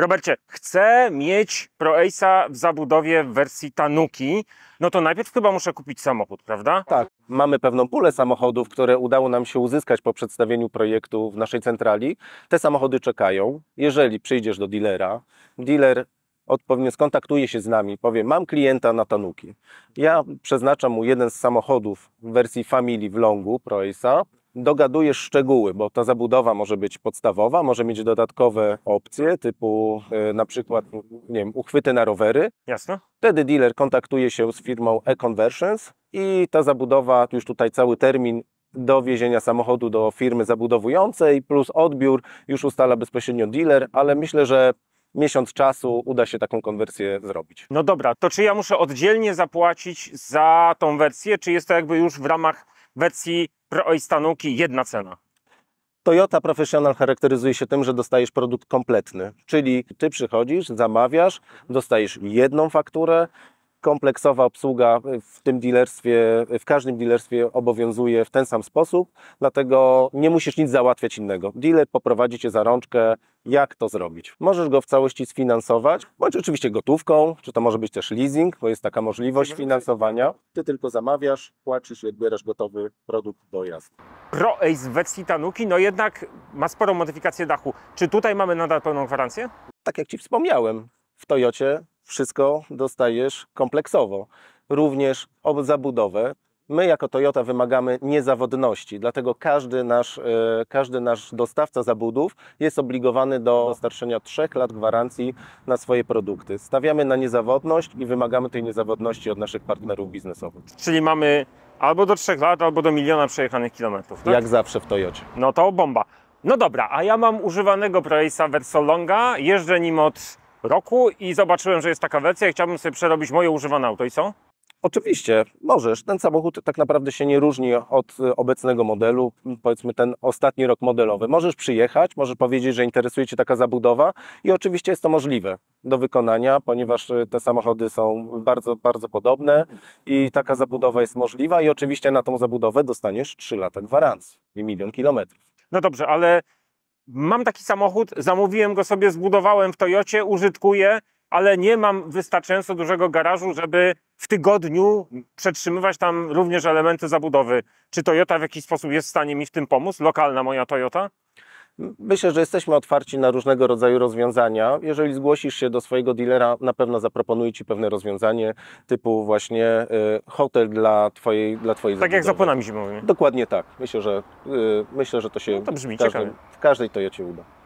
Robercie, chcę mieć Pro Ace'a w zabudowie w wersji Tanuki, no to najpierw chyba muszę kupić samochód, prawda? Tak. Mamy pewną pulę samochodów, które udało nam się uzyskać po przedstawieniu projektu w naszej centrali. Te samochody czekają. Jeżeli przyjdziesz do dealera, dealer odpowiednio skontaktuje się z nami, powie, mam klienta na Tanuki. Ja przeznaczam mu jeden z samochodów w wersji Family w longu Proisa dogadujesz szczegóły, bo ta zabudowa może być podstawowa, może mieć dodatkowe opcje typu y, na przykład nie wiem, uchwyty na rowery. Jasne. Wtedy dealer kontaktuje się z firmą e-Conversions i ta zabudowa, już tutaj cały termin dowiezienia samochodu do firmy zabudowującej plus odbiór już ustala bezpośrednio dealer, ale myślę, że miesiąc czasu uda się taką konwersję zrobić. No dobra, to czy ja muszę oddzielnie zapłacić za tą wersję, czy jest to jakby już w ramach wersji pro jedna cena. Toyota Professional charakteryzuje się tym, że dostajesz produkt kompletny, czyli ty przychodzisz, zamawiasz, dostajesz jedną fakturę, kompleksowa obsługa w tym dealerstwie, w każdym dealerstwie obowiązuje w ten sam sposób, dlatego nie musisz nic załatwiać innego. Dealer poprowadzi cię za rączkę, jak to zrobić. Możesz go w całości sfinansować, bądź oczywiście gotówką, czy to może być też leasing, bo jest taka możliwość finansowania. Ty tylko zamawiasz, płacisz i odbierasz gotowy produkt do jazdy. Pro Ace w wersji Tanuki, no jednak ma sporą modyfikację dachu. Czy tutaj mamy nadal pełną gwarancję? Tak jak Ci wspomniałem, w Toyocie wszystko dostajesz kompleksowo, również zabudowę. My jako Toyota wymagamy niezawodności, dlatego każdy nasz, e, każdy nasz dostawca zabudów jest obligowany do dostarczenia 3 lat gwarancji na swoje produkty. Stawiamy na niezawodność i wymagamy tej niezawodności od naszych partnerów biznesowych. Czyli mamy albo do 3 lat, albo do miliona przejechanych kilometrów. Tak? Jak zawsze w Toyocie. No to bomba. No dobra, a ja mam używanego Prolisa Versolonga, jeżdżę nim od roku i zobaczyłem, że jest taka wersja i chciałbym sobie przerobić moje używane auto. I co? Oczywiście, możesz. Ten samochód tak naprawdę się nie różni od e, obecnego modelu, powiedzmy ten ostatni rok modelowy. Możesz przyjechać, możesz powiedzieć, że interesuje Cię taka zabudowa i oczywiście jest to możliwe do wykonania, ponieważ e, te samochody są bardzo, bardzo podobne i taka zabudowa jest możliwa i oczywiście na tą zabudowę dostaniesz 3 lata gwarancji i milion kilometrów. No dobrze, ale mam taki samochód, zamówiłem go sobie, zbudowałem w Toyocie, użytkuję, ale nie mam wystarczająco dużego garażu, żeby w tygodniu przetrzymywać tam również elementy zabudowy. Czy Toyota w jakiś sposób jest w stanie mi w tym pomóc? Lokalna moja Toyota? Myślę, że jesteśmy otwarci na różnego rodzaju rozwiązania. Jeżeli zgłosisz się do swojego dealera, na pewno zaproponuje Ci pewne rozwiązanie typu właśnie y, hotel dla Twojej dla twojej Tak zabudowy. jak za opłonami zimowymi. Dokładnie tak. Myślę, że, y, myślę, że to się no to brzmi każdym, w każdej ci uda.